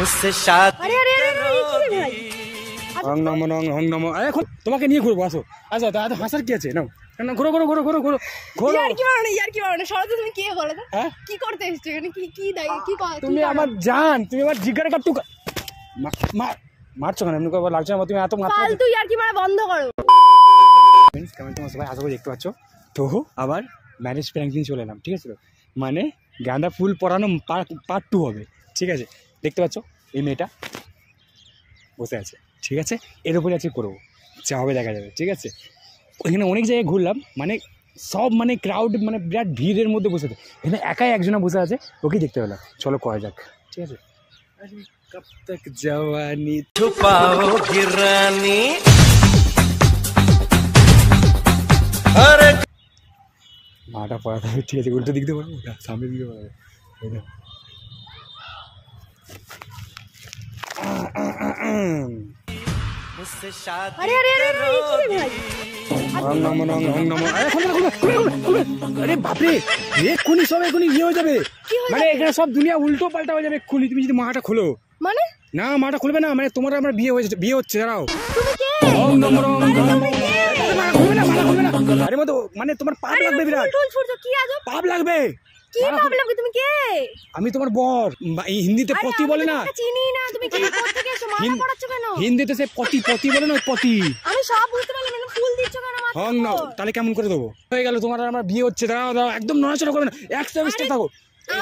মুসে আরে আরে আরে ভাই হং নম এখন তোমাকে নিয়ে ঘুরবো আসো আচ্ছা দাদা হাসার কি আছে নাও না ঘুরো ঘুরো ঘুরো ঘুরো ঘুরো ঘুরো আর কি মানে ইয়ার কি মানে সরতে তুমি কে বলো হ্যাঁ? কি করতে এসেছো এখানে কি কি দাই কি তুমি আমার জান তুমি আমার জিগারে কাটু মা মারছো কেন এমনি করে লাগছে না তুমি এত মারছো ফালতু ইয়ার কি মানে বন্ধ করো ফ্রেন্ডস কেমন তোমার সবাই আশা করি দেখতে পাচ্ছ তো আবার ম্যারেজ প্র্যাঙ্কিং চলে এলাম ঠিক আছে মানে গাঁদা ফুল পরানো পার্ট টু হবে ঠিক আছে দেখতে পাচ্ছ এই মেয়েটা বসে আছে ঠিক আছে এর উপরে আছে করবো যা হবে দেখা যাবে ঠিক আছে ওইখানে অনেক জায়গায় ঘুরলাম মানে সব মানে ক্রাউড মানে বিরাট ভিড়ের মধ্যে বসে থাকে এখানে একাই একজনা বসে আছে ওকে দেখতে পেলাম চলো করা যাক ঠিক আছে কব তক জওয়ানি ছুপাও গিরানি মাটা পড়া থাকবে ঠিক আছে উল্টো দিক দিয়ে সামনে দিকে পড়াবো সব এক্ষুনি ইয়ে মানে উল্টো পাল্টা হয়ে যাবে এক্ষুনি তুমি যদি মাটা খোলো মানে না মাটা খুলবে না মানে তোমার আমার বিয়ে হয়েছে বিয়ে হচ্ছে দাঁড়াও রং নম রং মতো মানে তোমার পাপ লাগবে বিরাট পাপ লাগবে কি ভাবলাম তুমি কে আমি তোমার বর হিন্দিতে পতি বলে না চিনি না তুমি কি কেন হিন্দিতে সে পতি পতি বলে না পতি আমি সব বুঝতে পারলাম ফুল দিচ্ছ কেন হং না তাহলে কেমন করে দেবো হয়ে গেল তোমার আমার বিয়ে হচ্ছে দাও দাও একদম নড়াচড়া করবে না এক সেমিস্টার থাকো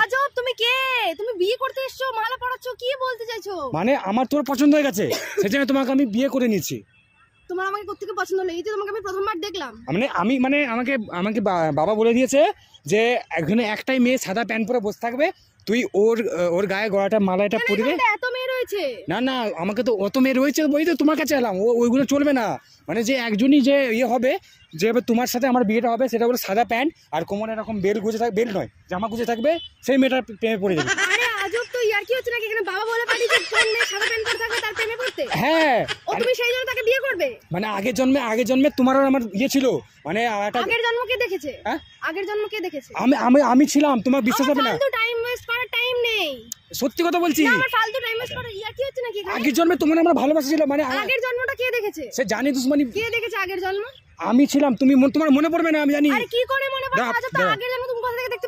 আজব তুমি কে তুমি বিয়ে করতে এসছো মালা কি বলতে চাইছো মানে আমার তোমার পছন্দ হয়ে গেছে সেজন্য তোমাকে আমি বিয়ে করে নিয়েছি তোমার আমাকে কোথেকে পছন্দ হলো এই যে তোমাকে আমি প্রথমবার দেখলাম মানে আমি মানে আমাকে আমাকে বাবা বলে দিয়েছে যে এখানে একটাই মেয়ে সাদা প্যান্ট পরে বসে থাকবে তুই ওর ওর গায়ে গড়াটা মালাটা পরিবে এত মেয়ে রয়েছে না না আমাকে তো অত মেয়ে রয়েছে বই তো তোমার কাছে এলাম ও ওইগুলো চলবে না মানে যে একজনই যে ইয়ে হবে যে তোমার সাথে আমার বিয়েটা হবে সেটা হলো সাদা প্যান্ট আর কোমরে এরকম বেল গুজে থাকবে বেল নয় জামা গুজে থাকবে সেই মেয়েটার প্রেমে পড়ে যাবে তো ইয়ার কি হচ্ছে নাকি এখানে বাবা বলে সাদা প্যান্ট পরে থাকবে তার প্রেমে পড়তে হ্যাঁ ও তুমি সেই জন্য তাকে বিয়ে করবে মানে আগের জন্মে আগের জন্মে তোমার আর আমার ইয়ে ছিল মানে একটা আগের জন্ম কে দেখেছে হ্যাঁ আগের জন্ম কে দেখেছে আমি আমি আমি ছিলাম তোমার বিশ্বাস হবে না টাইম ওয়েস্ট করার টাইম নেই সত্যি কথা বলছি আমার ফালতু টাইম ওয়েস্ট করার ইয়ার কি হচ্ছে নাকি আগের জন্মে তোমার আমার ভালোবাসা ছিল মানে আগের জন্মটা কে দেখেছে সে জানি দুশমনি কে দেখেছে আগের জন্ম আমি ছিলাম তুমি তোমার মনে পড়বে না আমি জানি আরে কি করে মনে পড়বে আচ্ছা, তো আগের জন্ম আমাকে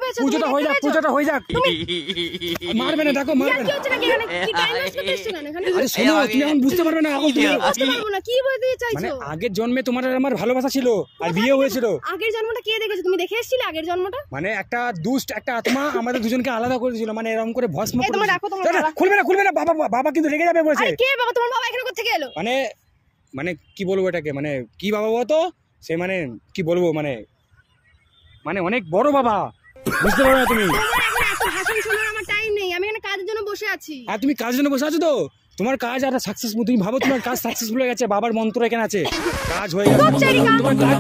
মানে, আগের জন্মে তোমার আমার ভালোবাসা ছিল আর হ্যাঁ, বিয়ে হয়েছিল আগের জন্মটা কে দেখেছো তুমি দেখে এসেছিলে আগের জন্মটা মানে একটা দুষ্ট একটা আত্মা আমাদের দুজনকে আলাদা করে দিয়েছিল মানে এরকম করে ভস্ম খুলবে না খুলবে না বাবা বাবা কিন্তু রেগে যাবে বলছে মানে মানে কি বলবো এটাকে মানে কি বাবা বলতো সে মানে কি বলবো মানে মানে অনেক বড় বাবা বুঝতে পারো না তুমি আর তুমি কাজের জন্য বসে আছো তো তোমার কাজ আর সাকসেসফুল তুমি ভাবো তোমার কাজ সাকসেসফুল হয়ে গেছে বাবার মন্ত্র এখানে আছে কাজ হয়ে গেছে তোমার কাজ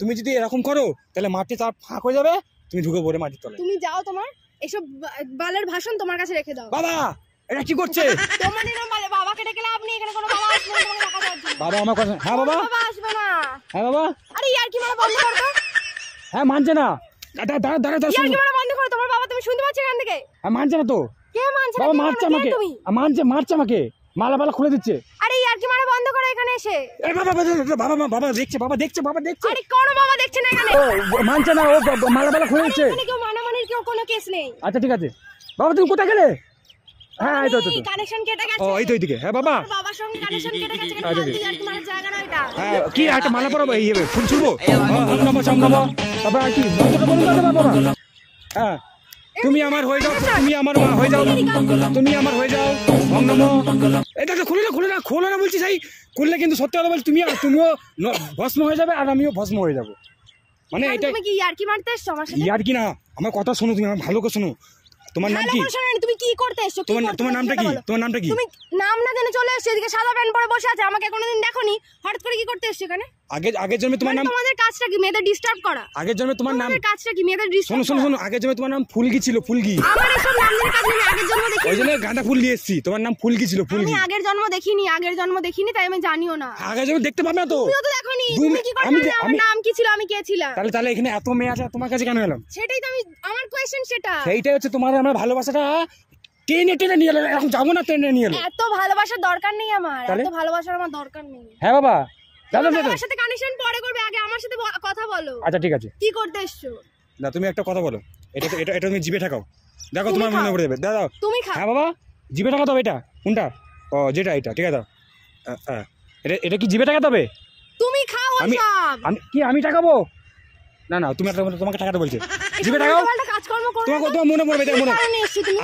তুমি যদি এরকম করো তাহলে মাটি তার ফাঁক হয়ে যাবে তুমি ঢুকে পড়ে মাটির তলে তুমি যাও তোমার এসব বালের ভাষণ তোমার কাছে রেখে দাও বাবা এটা কি করছে বাবা আমার কথা হ্যাঁ বাবা আসবে না হ্যাঁ বাবা আরে ইয়ার কি মানে বন্ধ হ্যাঁ মানছে না ইয়ার কি মানে বন্ধ করো তোমার বাবা তুমি শুনতে পাচ্ছ এখান থেকে হ্যাঁ মানছে না তো কে মানছে বাবা মারছে আমাকে মানছে মারছে আমাকে মালা মালা খুলে দিচ্ছে আরে ইয়ার কি মানে বন্ধ করো এখানে এসে এ বাবা বাবা বাবা বাবা দেখছে বাবা দেখছে বাবা দেখছে আরে কোন বাবা দেখছে না এখানে ও মানছে না ও মালা মালা খুলে দিচ্ছে এখানে কেউ মানামানির কেউ কোনো কেস নেই আচ্ছা ঠিক আছে বাবা তুমি কোথায় গেলে হ্যাঁ এই তো এই কানেকশন কেটে গেছে ও এই তো হ্যাঁ বাবা বাবার সঙ্গে কানেকশন কেটে গেছে আর তোমার মানে জায়গা না এটা হ্যাঁ কি একটা মালা পরাবো এই হবে ফুল বাবা হ্যাঁ, কি হ্যাঁ তুমি আমার হয়ে যাও তুমি আমার মা হয়ে যাও তুমি আমার হয়ে যাও ভং নম খুলে না খুলে না খোলো না বলছি সেই খুললে কিন্তু সত্যি কথা বলছি তুমি তুমিও ভস্ম হয়ে যাবে আর আমিও ভস্ম হয়ে যাবো মানে এটা কি মারতে না আমার কথা শোনো তুমি আমার ভালো করে শোনো তোমার নাম কি তুমি কি করতে এসেছো তোমার তোমার নামটা কি তোমার নামটা কি আমরা না জেনে চলে এসেছি এদিকে সাদা প্যান্ট পরে বসে আছে আমাকে কোনোদিন দেখোনি হঠাৎ করে কি করতে এসেছে এখানে আগে আগে মানে জন্মে তোমার নাম তোমাদের কাজটা কি মেয়েদের ডিস্টার্ব করা আগে জন্মে তোমার নাম তোমাদের কাজটা কি মেয়েদের ডিস্টার্ব শোনো শোনো শোনো আগে জন্মে তোমার নাম ফুলগি ছিল ফুলগি আমার এসব নামের কাজ নেই আগে জন্ম দেখি ওই জন্য গাঁদা ফুল নিয়ে এসেছি তোমার নাম ফুলগি ছিল ফুলগি আমি আগের জন্ম দেখিনি আগের জন্ম দেখিনি তাই আমি জানিও না আগে জন্ম দেখতে পাবে না তো তুমিও তো দেখোনি তুমি কি করতে আমার নাম কি ছিল আমি কে ছিলাম তাহলে তাহলে এখানে এত মেয়ে আছে তোমার কাছে কেন এলাম সেটাই তো আমি আমার কোয়েশ্চেন সেটা সেটাই হচ্ছে তোমার আমরা ভালোবাসাটা টেনে টেনে নিয়ে এলো এখন যাবো না টেনে নিয়ে এলো এত ভালোবাসার দরকার নেই আমার তাহলে? এত ভালোবাসার আমার দরকার নেই হ্যাঁ বাবা দাদা দাদা সাথে কানেকশন পরে করবে আগে আমার সাথে কথা বলো আচ্ছা ঠিক আছে কি করতে এসছো না তুমি একটা কথা বলো এটা এটা এটা তুমি জিভে ঠেকাও দেখো তোমার মনে খাও। পড়ে যাবে দাদা তুমি খাও হ্যাঁ বাবা জিবে টাকা তবে এটা কোনটা ও যেটা এটা ঠিক আছে দাও। আ, এটা এটা কি জিভে টাকা তবে তুমি খাও আমি- আমি কি আমি টাকাবো না না তুমি একটা তোমাকে টাকাটা বলছে জিপে টাকাও তোমাকে তোমার মনে পড়বে তাই মনে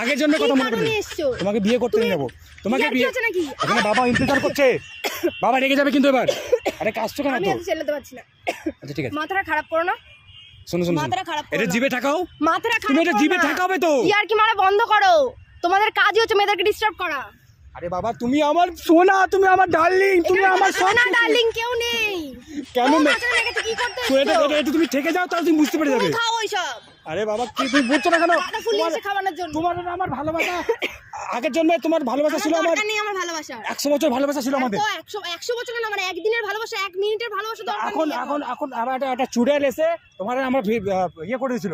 আগের জন্য কথা মনে পড়বে তোমাকে বিয়ে করতে নিয়ে যাবো তোমাকে বিয়ে এখানে বাবা ইন্তজার করছে বাবা রেগে যাবে কিন্তু এবার আরে তো কেন তো চালাতে পারছি না আচ্ছা ঠিক আছে মাথাটা খারাপ করো না শোনো শোনো মাথাটা খারাপ এটা জিভে টাকাও মাথাটা খারাপ তুমি এটা জিভে ঠাকাবে তো ইয়ার কি মারা বন্ধ করো তোমাদের কাজই হচ্ছে মেয়েদেরকে ডিস্টার্ব করা আরে বাবা তুমি আমার সোনা তুমি আমার ডার্লিং তুমি আমার সোনা ডার্লিং কেউ নেই কেমন তুমি থেকে যাও তাহলে তুমি বুঝতে পেরে যাবে খাও ওইসব আরে বাবা কি তুমি বুঝছো না কেন খাওয়ানোর জন্য তোমার আমার ভালোবাসা আগের জন্য তোমার ভালোবাসা ছিল আমার আমার ভালোবাসা 100 বছর ভালোবাসা ছিল আমাদের 100 বছর না আমার একদিনের ভালোবাসা এক মিনিটের ভালোবাসা দরকার এখন এখন এখন আমার একটা একটা চুড়েল এসে তোমার আমার ইয়ে করে দিয়েছিল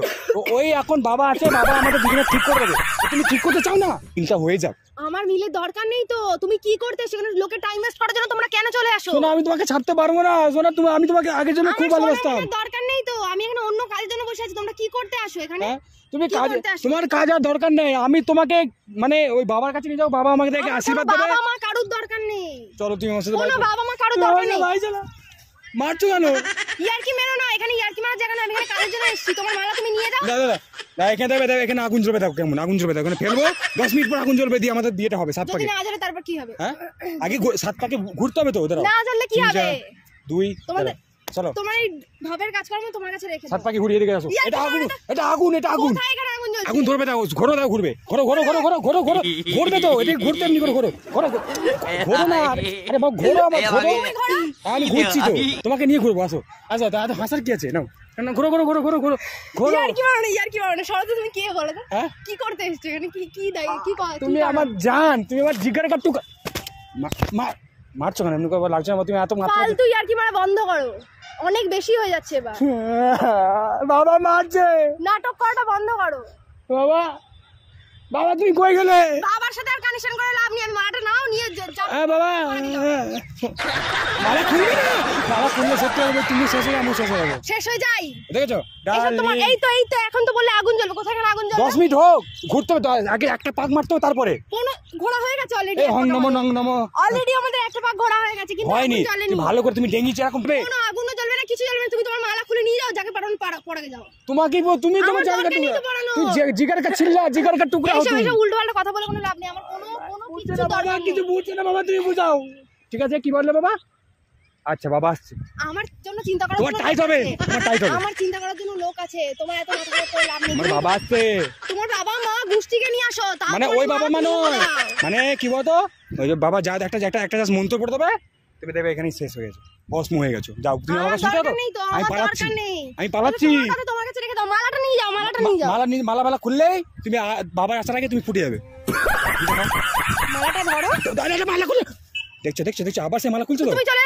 ওই এখন বাবা আছে বাবা আমাদের দুজনে ঠিক করে দেবে তুমি ঠিক করতে চাও না চিন্তা হয়ে যাও আমার মিলে দরকার নেই তো তুমি কি করতে সেখানে লোকে টাইম ওয়েস্ট করার জন্য তোমরা কেন চলে আসো না আমি তোমাকে ছাড়তে পারবো না শোনা তুমি আমি তোমাকে আগের জন্য খুব ভালোবাসতাম দরকার নেই তো আমি এখানে অন্য কাজের জন্য বসে আছি তোমরা কি করতে আসো এখানে হ্যাঁ, তুমি কাজ তোমার কাজ আর দরকার নেই আমি তোমাকে মানে ওই বাবার কাছে নিয়ে যাও বাবা আমাকে দেখে আশীর্বাদ দেবে বাবা মা কারুর দরকার নেই চলো তুমি আমার সাথে কোনো বাবা মা কারুর দরকার নেই ভাই চলো মারছো কেন ইয়ারকি মেরো না এখানে ইয়ারকি মারার জায়গা না আমি এখানে কাজের জন্য এসেছি তোমার মালা তুমি নিয়ে যাও দাদা দাদা না এখানে দেবে দেবে এখানে আগুন জ্বলবে দেখো কেমন আগুন জ্বলবে দেখো এখানে ফেলবো দশ মিনিট পর আগুন জ্বলবে দিয়ে আমাদের বিয়েটা হবে সাত পাকে না জ্বলে তারপর কি হবে হ্যাঁ আগে সাত পাকে ঘুরতে হবে তো ওদের না জ্বললে কি হবে দুই তোমাদের চলো তোমার এই ঢপের কাজকর্ম তোমার কাছে রেখে সাত পাখি ঘুরিয়ে রেখে আসো এটা আগুন এটা আগুন এটা আগুন আগুন ধরবে দাও ঘোরো দাও ঘুরবে ঘোরো ঘোরো ঘোরো ঘোরো ঘোরো ঘোরো ঘুরবে তো এটা ঘুরতে এমনি করে ঘোরো ঘোরো ঘোরো না আরে বাবা ঘোরো আমার ঘোরো আমি ঘুরছি তো তোমাকে নিয়ে ঘুরবো আসো আসো দাদা হাসার কি আছে নাও না ঘোরো ঘোরো ঘোরো ঘোরো ঘোরো ঘোরো আর কি মানে ইয়ার কি মানে সরতে তুমি কি করো হ্যাঁ? কি করতে এসেছো এখানে কি কি দাই কি তুমি আমার জান তুমি আমার জিগার মা মা মারছো কেন এমনি করে লাগছে না তুমি এত মারছো ফালতু আর কি মারা বন্ধ করো অনেক বেশি হয়ে যাচ্ছে এবার বাবা মারছে নাটক করাটা বন্ধ করো বাবা বাবা তুমি কই গেলে বাবার সাথে আর কানেকশন করে লাভ নেই আমি মারাটা নাও নিয়ে যাও হ্যাঁ বাবা বাবা সত্যি হবে তুমি শেষ হয়ে আমি শেষ হয়ে যাবো শেষ হয়ে যাই দেখেছো এই তো এই তো এখন তো বলে আগুন জ্বলবে কোথায় আগুন দশ মিনিট হোক ঘুরতে আগে একটা পাক মারতে তারপরে ঘোরা হয়ে গেছে একটা পাক হয়ে গেছে হয়নি ভালো করে তুমি ডেঙ্গি চেরা করবে কিছু মালা খুলে নিয়ে যাও যাকে তোমাকে তুমি তোমার উল্টো পাল্টা কথা বলে কোনো লাভ নেই আমার কিছু বাবা তুমি ঠিক আছে কি বললে বাবা আচ্ছা বাবা আসছে আমার জন্য চিন্তা করার তোমার টাইট হবে তোমার টাইট হবে আমার চিন্তা করার জন্য লোক আছে তোমার এত মাথা খারাপ করে লাভ নেই আমার বাবা আসছে তোমার বাবা মা গুষ্টিকে নিয়ে আসো মানে ওই বাবা মানে মানে কি বলতো ওই যে বাবা যা একটা একটা একটা জাস্ট মন্ত্র পড়ে দেবে তুমি দেবে এখানেই শেষ হয়ে গেছে ভস্ম হয়ে গেছো যাও তুমি আমার কাছে দাও আমি পালাচ্ছি আমি পালাচ্ছি তোমার কাছে রেখে দাও মালাটা নিয়ে যাও মালাটা নিয়ে যাও মালা নিয়ে মালা মালা খুললেই তুমি বাবার আসার আগে তুমি ফুটে যাবে মালাটা ধরো মালা খুলে দেখছো দেখছো দেখছো আবার সে মালা খুলছো তুমি চলে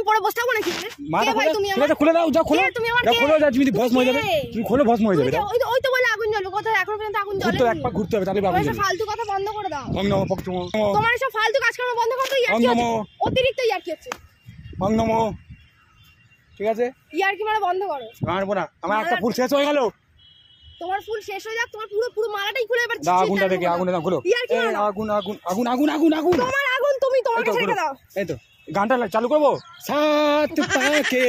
আমি পরে বসে থাকবো নাকি মাথা ভাই তুমি আমার খুলে দাও যাও খোলো তুমি আমার খোলো যাও তুমি ভস্ম হয়ে যাবে তুমি খোলো ভস্ম হয়ে যাবে ওই তো ওই তো বলে আগুন জ্বলো কথা এখন পর্যন্ত আগুন জ্বলে তো এক ঘুরতে হবে তাহলে আগুন ফালতু কথা বন্ধ করে দাও ভঙ্গ নমো তোমার সব ফালতু বন্ধ করো অতিরিক্ত হচ্ছে ঠিক আছে মানে বন্ধ করো না আমার একটা ফুল শেষ হয়ে গেল তোমার ফুল শেষ হয়ে যাক তোমার পুরো পুরো মালাটাই খুলে এবার আগুনটা দেখে আগুনটা খুলো আগুন আগুন আগুন আগুন আগুন আগুন তোমার আগুন তুমি তোমার কাছে দাও এই তো গানটা চালু করবো সাত পাকে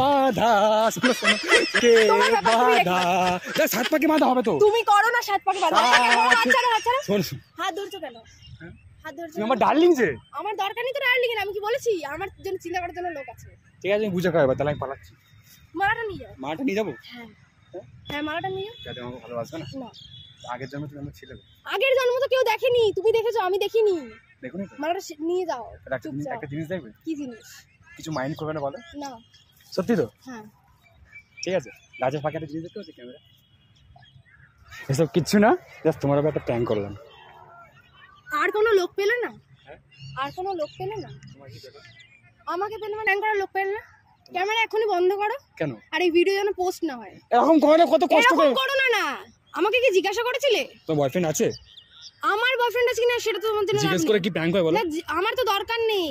বাধা কে বাধা সাত পাকে বাধা হবে তো তুমি করো না সাত পাকে বাধা আচ্ছা, আচ্ছা, আচ্ছা, আচ্ছা হাত ধরছো কেন আমার দরকার নেই তো আমি কি বলেছি আমার জন্য চিন্তা করার জন্য লোক আছে ঠিক আছে আমি বুঝে এবার তাহলে নিয়ে নিয়ে যাবো হ্যাঁ, হ্যাঁ নিয়ে আগের জন্ম আগের জন্ম তো কেউ দেখেনি তুমি দেখেছো আমি দেখিনি দেখুন মানে নিয়ে একটা জিনিস দেখবে কি জিনিস কিছু মাইন্ড করবে না বলো না সত্যি তো হ্যাঁ ঠিক আছে গাছের একটা কিচ্ছু না জাস্ট তোমার একটা করলাম আর কোনো লোক পেলে না হ্যাঁ? আর কোনো লোক পেলে না আমাকে পেলে মানে করার লোক পেলে না ক্যামেরা এখনই বন্ধ করো কেন আর এই ভিডিও যেন পোস্ট না হয় এরকম কত কষ্ট করো না না আমাকে কি জিজ্ঞাসা করেছিলে তোর বয়ফ্রেন্ড আছে আমার বয়ফ্রেন্ড আছে কিনা সেটা তো তোমার জন্য জিজ্ঞেস করে কি প্যাঙ্ক হয় বলো না আমার তো দরকার নেই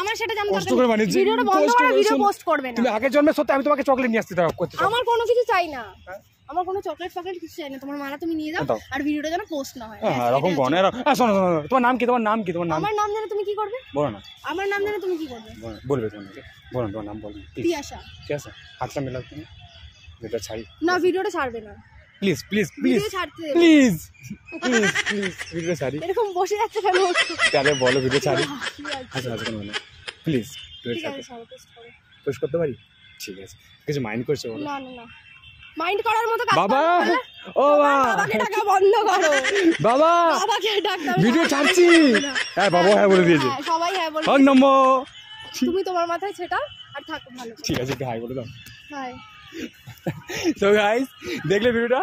আমার সেটা জানতে কষ্ট করে মানে ভিডিওটা বন্ধ করে ভিডিও পোস্ট করবে না তুমি আগের জন্মে সত্যি আমি তোমাকে চকলেট নিয়ে আসতে দাও করতে আমার কোনো কিছু চাই না হ্যাঁ? আমার কোনো চকলেট ফকলেট কিছু চাই না তোমার মালা তুমি নিয়ে যাও হ্যাঁ, আর ভিডিওটা যেন পোস্ট না হয় হ্যাঁ, হ্যাঁ এরকম গনে শোনো শোনো তোমার নাম কি তোমার নাম কি তোমার নাম আমার নাম জানো তুমি কি করবে বলো না আমার নাম জানো তুমি কি করবে বলবে তোমার বলো তোমার নাম বলো কি তিয়াশা হাতটা মেলাও তুমি এটা ছাড়ি না ভিডিওটা ছাড়বে না please please please please please please video ছাড়ি এরকম বসে যাচ্ছে কেন তাহলে বলো ভিডিও ছাড়ি আচ্ছা আচ্ছা মানে প্লিজ পোস্ট করতে পারি ঠিক আছে কিছু মাইন্ড করছে না না মাইন্ড করার মতো বাবা ও বাবাকে টাকা বন্ধ করো বাবা বাবাকে ডাক্তার ভিডিও ছাড়ছি হ্যাঁ বাবা হ্যাঁ বলে দিয়েছে হ্যাঁ, সবাই হ্যাঁ বলে নম্বর তুমি তোমার মাথায় সেটা আর থাকো ভালো ঠিক আছে একটু হাই বলে দাও হাই তো গাইস দেখলে ভিডিওটা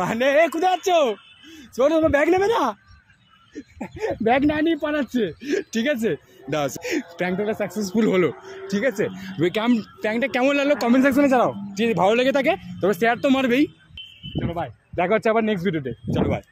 মানে এ কোথায় যাচ্ছ শোনো তোমার ব্যাগ নেবে না ব্যাগ না নিয়ে পালাচ্ছে ঠিক আছে দাস ট্যাঙ্কটা সাকসেসফুল হলো ঠিক আছে ক্যাম ট্যাঙ্কটা কেমন লাগলো কমেন্ট সেকশনে চালাও ঠিক ভালো লেগে থাকে তবে শেয়ার তো মারবেই চলো ভাই দেখা হচ্ছে আবার নেক্সট ভিডিওতে চলো ভাই